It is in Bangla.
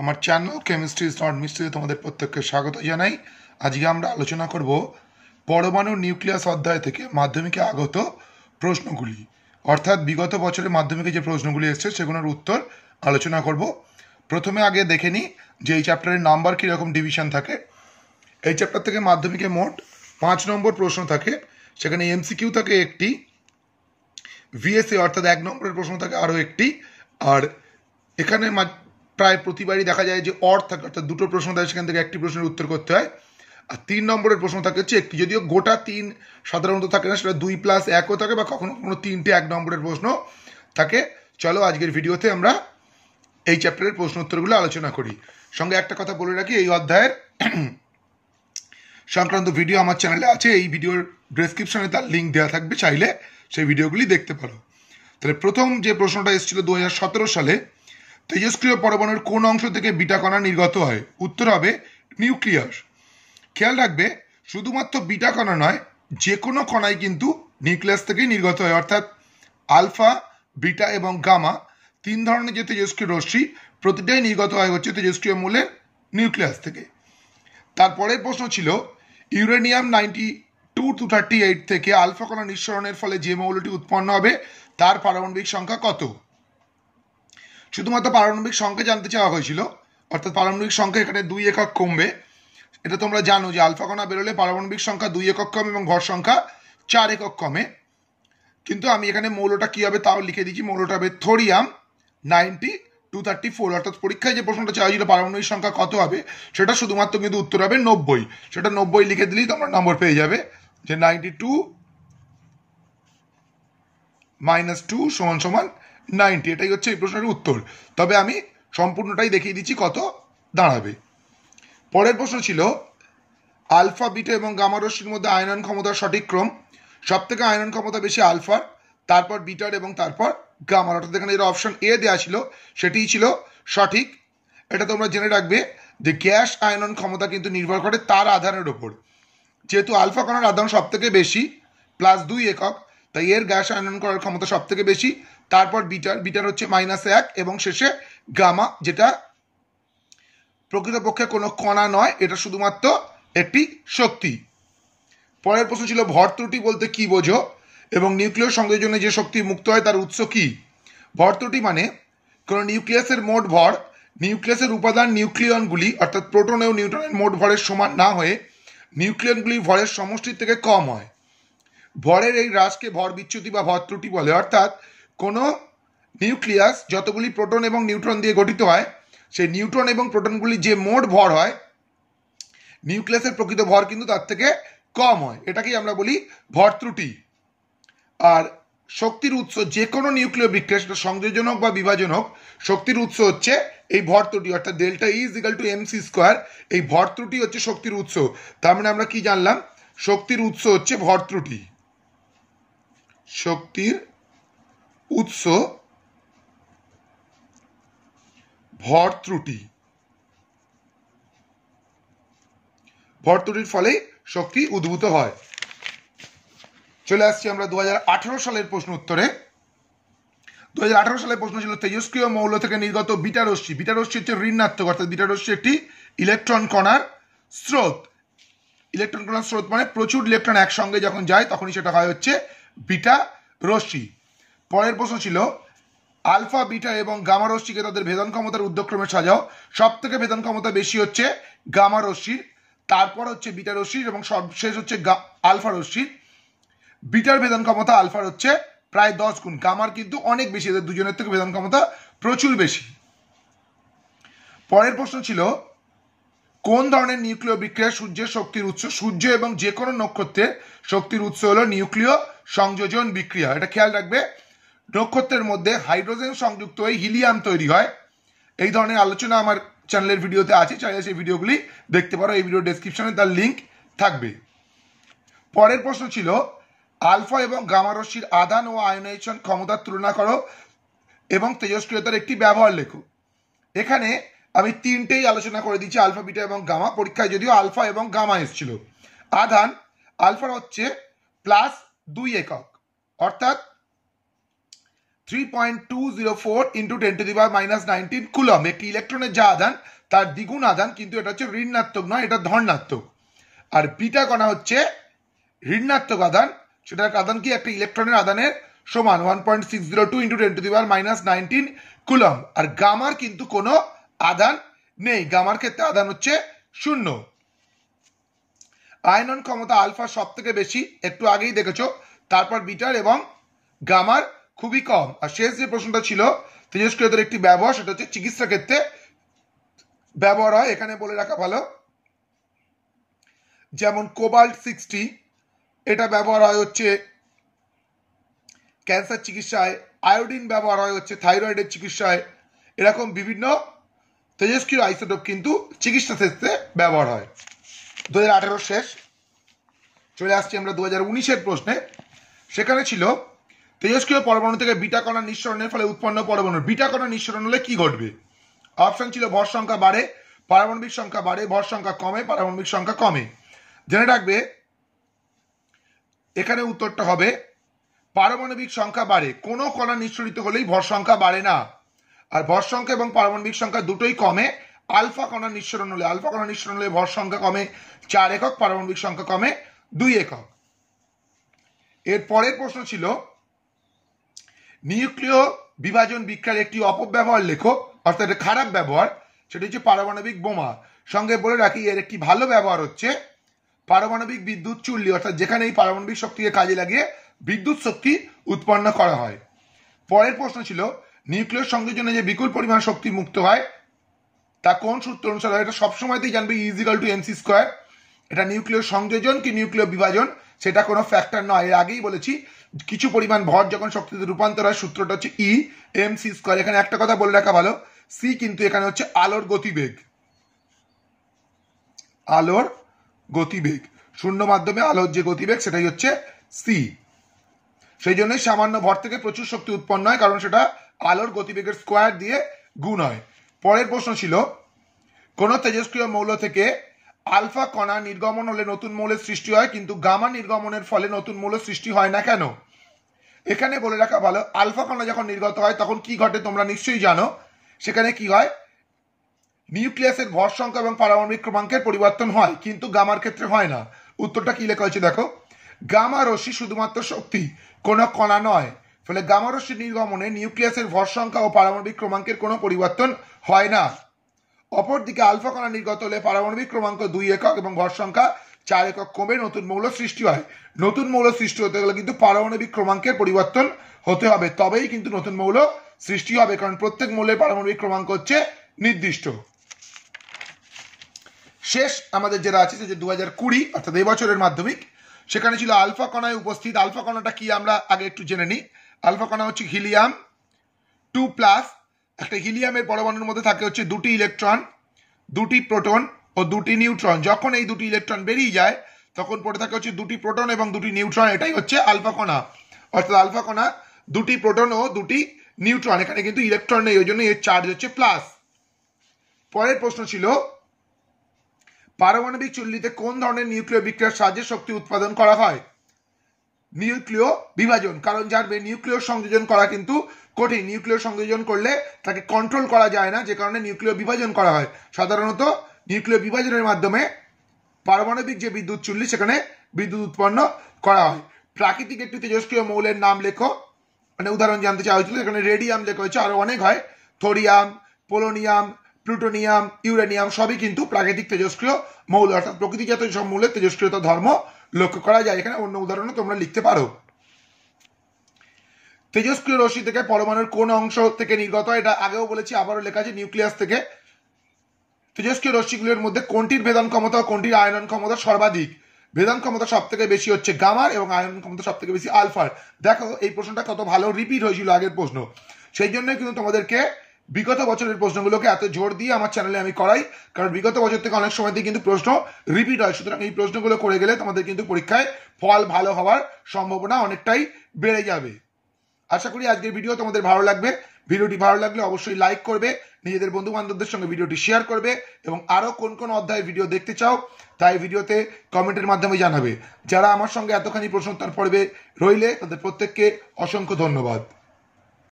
আমার চ্যানেল কেমিস্ট্রি ইজ নট মিস্ট্রিতে তোমাদের প্রত্যেককে স্বাগত জানাই আজকে আমরা আলোচনা করব পরমাণু নিউক্লিয়াস অধ্যায় থেকে মাধ্যমিকে আগত প্রশ্নগুলি অর্থাৎ বিগত বছরে মাধ্যমিকে যে প্রশ্নগুলি এসছে সেগুলোর উত্তর আলোচনা করব প্রথমে আগে দেখে নিই যে এই চ্যাপ্টারের নাম্বার কীরকম ডিভিশন থাকে এই চ্যাপ্টার থেকে মাধ্যমিকে মোট পাঁচ নম্বর প্রশ্ন থাকে সেখানে এমসিকিউ থাকে একটি ভিএসসি অর্থাৎ এক নম্বরের প্রশ্ন থাকে আরও একটি আর এখানে প্রায় প্রতিবারই দেখা যায় যে অর থাকে অর্থাৎ দুটো প্রশ্ন থাকে সেখান থেকে একটি প্রশ্নের উত্তর করতে হয় আর তিন নম্বরের প্রশ্ন থাকে হচ্ছে একটি যদিও গোটা তিন সাধারণত থাকে না সেটা দুই প্লাস একও থাকে বা কখনো কখনো তিনটে এক নম্বরের প্রশ্ন থাকে চলো আজকের ভিডিওতে আমরা এই চ্যাপ্টারের প্রশ্ন উত্তরগুলো আলোচনা করি সঙ্গে একটা কথা বলে রাখি এই অধ্যায়ের সংক্রান্ত ভিডিও আমার চ্যানেলে আছে এই ভিডিওর ডিসক্রিপশানে তার লিঙ্ক দেওয়া থাকবে চাইলে সেই ভিডিওগুলি দেখতে পারো তাহলে প্রথম যে প্রশ্নটা এসেছিল দু সালে তেজস্ক্রিয় পরমাণুর কোন অংশ থেকে বিটা কণা নির্গত হয় উত্তর হবে নিউক্লিয়াস খেয়াল রাখবে শুধুমাত্র বিটা কণা নয় যে কোনো কণাই কিন্তু নিউক্লিয়াস থেকেই নির্গত হয় অর্থাৎ আলফা বিটা এবং গামা তিন ধরনের যে তেজস্ক্রিয় রশ্মি প্রতিটাই নির্গত হয় হচ্ছে তেজস্ক্রিয় মূলের নিউক্লিয়াস থেকে তারপরের প্রশ্ন ছিল uranium ninety two two thirty eight থেকে আলফা কণা নিঃসরণের ফলে যে মৌলটি উৎপন্ন হবে তার পারমাণবিক সংখ্যা কত শুধুমাত্র পারমাণবিক সংখ্যা জানতে চাওয়া হয়েছিল অর্থাৎ পারমাণবিক সংখ্যা এখানে দুই একক কমবে এটা তোমরা জানো যে আলফা কণা বেরোলে পারমাণবিক সংখ্যা দুই একক কমে এবং ঘর সংখ্যা চার একক কমে কিন্তু আমি এখানে মৌলটা কী হবে তাও লিখে দিচ্ছি মৌলটা হবে thorium ninety two thirty four অর্থাৎ পরীক্ষায় যে প্রশ্নটা চাওয়া হয়েছিল পারমাণবিক সংখ্যা কত হবে সেটা শুধুমাত্র কিন্তু উত্তর হবে নব্বই সেটা নব্বই লিখে দিলেই তোমরা নম্বর পেয়ে যাবে যে নাইনটি টু মাইনাস টু সমান সমান নাইনটি এটাই হচ্ছে এই প্রশ্নের উত্তর তবে আমি সম্পূর্ণটাই দেখিয়ে দিচ্ছি কত দাঁড়াবে পরের প্রশ্ন ছিল আলফা বিটা এবং গামারশ্মির মধ্যে আয়নন ক্ষমতার সঠিক ক্রম সব থেকে আয়নন ক্ষমতা বেশি আলফার তারপর বিটার এবং তারপর গামার অর্থাৎ এখানে যেটা অপশন এ দেওয়া ছিল সেটিই ছিল সঠিক এটা তোমরা জেনে রাখবে যে গ্যাস আয়নন ক্ষমতা কিন্তু নির্ভর করে তার আধারের ওপর যেহেতু আলফা কণার আধান সব থেকে বেশি প্লাস দুই একক তাই এর গ্যাস আয়নন করার ক্ষমতা সব থেকে বেশি তারপর বিটার বিটার হচ্ছে মাইনাস এক এবং শেষে গামা যেটা প্রকৃতপক্ষে কোনো কণা নয় এটা শুধুমাত্র একটি শক্তি পরের প্রশ্ন ছিল ভর ত্রুটি বলতে কি বোঝো এবং নিউক্লিয় সংযোজনে যে শক্তি মুক্ত হয় তার উৎস কি ভর ত্রুটি মানে কোনো নিউক্লিয়াসের মোট ভর নিউক্লিয়াসের উপাদান নিউক্লিয়নগুলি অর্থাৎ প্রোটন ও নিউট্রনের মোট ভরের সমান না হয়ে নিউক্লিয়নগুলি ভরের সমষ্টির থেকে কম হয় ভরের এই হ্রাসকে ভর বিচ্যুতি বা ভর ত্রুটি বলে অর্থাৎ কোনো নিউক্লিয়াস যতগুলি প্রোটন এবং নিউট্রন দিয়ে গঠিত হয় সেই নিউট্রন এবং প্রোটনগুলি যে মোট ভর হয় নিউক্লিয়াসের প্রকৃত ভর কিন্তু তার থেকে কম হয় এটাকেই আমরা বলি ভর ত্রুটি আর শক্তির উৎস যে কোনো নিউক্লিয় বিক্রিয়া সেটা সংযোজন হোক বা বিভাজন হোক শক্তির উৎস হচ্ছে এই ভর ত্রুটি অর্থাৎ delta is equal to M C square এই ভর ত্রুটি হচ্ছে শক্তির উৎস তার মানে আমরা কি জানলাম শক্তির উৎস হচ্ছে ভর ত্রুটি শক্তির উৎস ভর ত্রুটি ভর ত্রুটির ফলে শক্তি উদ্ভূত হয় চলে আসছি আমরা দু সালের প্রশ্ন উত্তরে দু সালের প্রশ্ন ছিল তেজস্ক্রিয় মৌল থেকে নির্গত বিটা রশ্মি বিটা হচ্ছে ঋণাত্মক অর্থাৎ বিটা একটি ইলেকট্রন কণার স্রোত ইলেকট্রন কণার স্রোত মানে প্রচুর ইলেকট্রন একসঙ্গে যখন যায় তখনই সেটা হয় হচ্ছে বিটা রশ্মি পরের প্রশ্ন ছিল আলফা বিটা এবং গামা রশ্মিকে তাদের ভেদন ক্ষমতার উদ্যক্রমে সাজাও সব থেকে ভেদন ক্ষমতা বেশি হচ্ছে গামা রশ্মির তারপর হচ্ছে বিটা রশ্মির এবং সবশেষ হচ্ছে আলফা রশ্মির বিটার ভেদন ক্ষমতা আলফার হচ্ছে প্রায় দশ গুণ গামার কিন্তু অনেক বেশি এদের দুজনের থেকে ভেদন ক্ষমতা প্রচুর বেশি পরের প্রশ্ন ছিল কোন ধরনের নিউক্লিয় বিক্রিয়া সূর্যের শক্তির উৎস সূর্য এবং যে কোনো নক্ষত্রের শক্তির উৎস হলো নিউক্লিয় সংযোজন বিক্রিয়া এটা খেয়াল রাখবে নক্ষত্রের মধ্যে হাইড্রোজেন সংযুক্ত হয়ে হিলিয়াম তৈরি হয় এই ধরনের আলোচনা আমার চ্যানেলের ভিডিওতে আছে চাইলে সেই ভিডিওগুলি দেখতে পারো এই ভিডিও ডেসক্রিপশনে তার লিঙ্ক থাকবে পরের প্রশ্ন ছিল আলফা এবং গামারশ্মির আদান ও আয়নাইজেশন ক্ষমতার তুলনা করো এবং তেজস্ক্রিয়তার একটি ব্যবহার লেখো এখানে আমি তিনটেই আলোচনা করে দিচ্ছি আলফা বিটা এবং গামা পরীক্ষায় যদিও আলফা এবং গামা এসছিল আধান আলফা হচ্ছে প্লাস দুই একক অর্থাৎ 3.204 into ten to the power minus nineteen coulomb একটি ইলেকট্রনের যা আধান তার দ্বিগুণ আধান কিন্তু এটা হচ্ছে ঋণাত্মক নয় এটা ধনাত্মক আর বিটা কণা হচ্ছে ঋণাত্মক আধান সেটার আধান কি একটা ইলেকট্রনের আধানের সমান one point six zero two into ten to the power minus nineteen coulomb আর গামার কিন্তু কোনো আধান নেই গামার ক্ষেত্রে আধান হচ্ছে শূন্য আয়নন ক্ষমতা আলফা সব থেকে বেশি একটু আগেই দেখেছো তারপর বিটার এবং গামার খুবই কম আর শেষ যে প্রশ্নটা ছিল তেজস্ক্রিয়তার একটি ব্যবহার সেটা হচ্ছে চিকিৎসা ক্ষেত্রে ব্যবহার হয় এখানে বলে রাখা ভালো যেমন কোবাল্ট সিক্সটি এটা ব্যবহার হয় হচ্ছে ক্যান্সার চিকিৎসায় আয়োডিন ব্যবহার হয় হচ্ছে থাইরয়েডের চিকিৎসায় এরকম বিভিন্ন তেজস্ক্রিয় আইসোটোপ কিন্তু চিকিৎসা ক্ষেত্রে ব্যবহার হয় দু হাজার শেষ চলে আসছি আমরা দু হাজার উনিশের প্রশ্নে সেখানে ছিল তেজস্ক্রিয় পরমাণু থেকে বিটা কণা নিঃসরণের ফলে উৎপন্ন পরমাণু বিটা কণা নিঃসরণ হলে কি ঘটবে অপশন ছিল ভর সংখ্যা বাড়ে পারমাণবিক সংখ্যা বাড়ে ভর সংখ্যা কমে পারমাণবিক সংখ্যা কমে জেনে রাখবে এখানে উত্তরটা হবে পারমাণবিক সংখ্যা বাড়ে কোনো কণা নিঃসরিত হলেই ভর সংখ্যা বাড়ে না আর ভর সংখ্যা এবং পারমাণবিক সংখ্যা দুটোই কমে আলফা কণা নিঃসরণ হলে আলফা কণা নিঃসরণ হলে ভর সংখ্যা কমে চার একক পারমাণবিক সংখ্যা কমে দুই একক এর পরের প্রশ্ন ছিল নিউক্লিয় বিভাজন বিক্রিয়ার একটি অপব্যবহার লেখো অর্থাৎ খারাপ ব্যবহার সেটা হচ্ছে পারমাণবিক বোমা সঙ্গে বলে রাখি এর একটি ভালো ব্যবহার হচ্ছে পারমাণবিক বিদ্যুৎ চুল্লি অর্থাৎ যেখানে এই পারমাণবিক শক্তিকে কাজে লাগিয়ে বিদ্যুৎ শক্তি উৎপন্ন করা হয় পরের প্রশ্ন ছিল নিউক্লিয়ার সংযোজনে যে বিপুল পরিমাণ শক্তি মুক্ত হয় তা কোন সূত্র অনুসারে এটা সবসময়তেই জানবে ইজিক্যাল টু এমসি স্কোয়ার এটা নিউক্লিয়র সংযোজন কি নিউক্লিয়র বিভাজন সেটা কোনো ফ্যাক্টর নয় এর আগেই বলেছি কিছু পরিমাণ ভর যখন শক্তিতে রূপান্তর হয় সূত্রটা হচ্ছে ই এম সি স্কোয়ার এখানে একটা কথা বলে রাখা ভালো সি কিন্তু এখানে হচ্ছে আলোর গতিবেগ আলোর গতিবেগ শূন্য মাধ্যমে আলোর যে গতিবেগ সেটাই হচ্ছে সি সেই জন্যই সামান্য ভর থেকে প্রচুর শক্তি উৎপন্ন হয় কারণ সেটা আলোর গতিবেগের স্কোয়ার দিয়ে গুণ হয় পরের প্রশ্ন ছিল কোনো তেজস্ক্রিয় মৌল থেকে আলফা কণা নির্গমন হলে নতুন মৌলের সৃষ্টি হয় কিন্তু গামা নির্গমনের ফলে নতুন মৌলের সৃষ্টি হয় না কেন এখানে বলে রাখা ভালো আলফা কণা যখন নির্গত হয় তখন কি ঘটে তোমরা নিশ্চয়ই জানো সেখানে কি হয় নিউক্লিয়াসের ভর সংখ্যা এবং পারমাণবিক ক্রমাঙ্কের পরিবর্তন হয় কিন্তু গামার ক্ষেত্রে হয় না উত্তরটা কি লেখা হয়েছে দেখো গামা রশ্মি শুধুমাত্র শক্তি কোনো কণা নয় ফলে গামা রশ্মি নির্গমনে নিউক্লিয়াসের ভর সংখ্যা ও পারমাণবিক ক্রমাঙ্কের কোনো পরিবর্তন হয় না অপরদিকে আলফা কণা নির্গত হলে পারমাণবিক ক্রমাঙ্ক দুই একক এবং ঘর সংখ্যা চার একক কমে নতুন মৌল সৃষ্টি হয় নতুন মৌল সৃষ্টি হতে গেলে কিন্তু পারমাণবিক ক্রমাঙ্কের পরিবর্তন হতে হবে তবেই কিন্তু নতুন মৌল সৃষ্টি হবে কারণ প্রত্যেক মৌলের পারমাণবিক ক্রমাঙ্ক হচ্ছে নির্দিষ্ট শেষ আমাদের যেটা আছে যে দু হাজার কুড়ি অর্থাৎ এই বছরের মাধ্যমিক সেখানে ছিল আলফা কণায় উপস্থিত আলফা কণাটা কি আমরা আগে একটু জেনে নিই আলফা কণা হচ্ছে হিলিয়াম টু প্লাস একটা হিলিয়ামের পরমাণুর মধ্যে থাকে হচ্ছে দুটি ইলেকট্রন দুটি প্রোটন ও দুটি নিউট্রন যখন এই দুটি ইলেকট্রন বেরিয়ে যায় তখন পড়ে থাকে হচ্ছে দুটি প্রোটন এবং দুটি নিউট্রন এটাই হচ্ছে আলফা কণা অর্থাৎ আলফা কণা দুটি প্রোটন ও দুটি নিউট্রন এখানে কিন্তু ইলেকট্রন নেই ওই জন্য এর চার্জ হচ্ছে প্লাস পরের প্রশ্ন ছিল পারমাণবিক চুল্লিতে কোন ধরনের নিউক্লিয় বিক্রিয়ার সাহায্যে শক্তি উৎপাদন করা হয় নিউক্লিয় বিভাজন কারণ জানবে নিউক্লিয় সংযোজন করা কিন্তু কঠিন নিউক্লিয় সংযোজন করলে তাকে কন্ট্রোল করা যায় না যে কারণে নিউক্লিয় বিভাজন করা হয় সাধারণত নিউক্লিয় বিভাজনের মাধ্যমে পারমাণবিক যে বিদ্যুৎ চুল্লি সেখানে বিদ্যুৎ উৎপন্ন করা হয় প্রাকৃতিক একটি তেজস্ক্রিয় মৌলের নাম লেখো মানে উদাহরণ জানতে চাওয়া হয়েছিল সেখানে রেডিয়াম লেখা হয়েছে আরও অনেক হয় থোরিয়াম পোলোনিয়াম প্লুটোনিয়াম ইউরেনিয়াম সবই কিন্তু প্রাকৃতিক তেজস্ক্রিয় মৌল অর্থাৎ প্রকৃতিজাত সব মৌলের তেজস্ক্রিয়তা ধর্ম লক্ষ্য করা যায় এখানে অন্য উদাহরণও তোমরা লিখতে পারো তেজস্ক্রিয় রশ্মি থেকে পরমাণুর কোন অংশ থেকে নির্গত এটা আগেও বলেছি আবারও লেখা আছে নিউক্লিয়াস থেকে তেজস্ক্রিয় রশ্মিগুলির মধ্যে কোনটির ভেদন ক্ষমতা ও কোনটির আয়রন ক্ষমতা সর্বাধিক ভেদন ক্ষমতা সব থেকে বেশি হচ্ছে গামার এবং আয়রন ক্ষমতা সব থেকে বেশি আলফার দেখো এই প্রশ্নটা কত ভালো রিপিট হয়েছিল আগের প্রশ্ন সেই জন্য কিন্তু তোমাদেরকে বিগত বছরের প্রশ্নগুলোকে এত জোর দিয়ে আমার চ্যানেলে আমি করাই কারণ বিগত বছর থেকে অনেক দিয়ে কিন্তু প্রশ্ন রিপিট হয় সুতরাং এই প্রশ্নগুলো করে গেলে তোমাদের কিন্তু পরীক্ষায় ফল ভালো হওয়ার সম্ভাবনা অনেকটাই বেড়ে যাবে আশা করি আজকের ভিডিও তোমাদের ভালো লাগবে ভিডিওটি ভালো লাগলে অবশ্যই লাইক করবে নিজেদের বন্ধু বান্ধবদের সঙ্গে ভিডিওটি শেয়ার করবে এবং আরও কোন কোন অধ্যায় ভিডিও দেখতে চাও তাই ভিডিওতে কমেন্টের মাধ্যমে জানাবে যারা আমার সঙ্গে এতখানি প্রশ্নোত্তর পড়বে রইলে তাদের প্রত্যেককে অসংখ্য ধন্যবাদ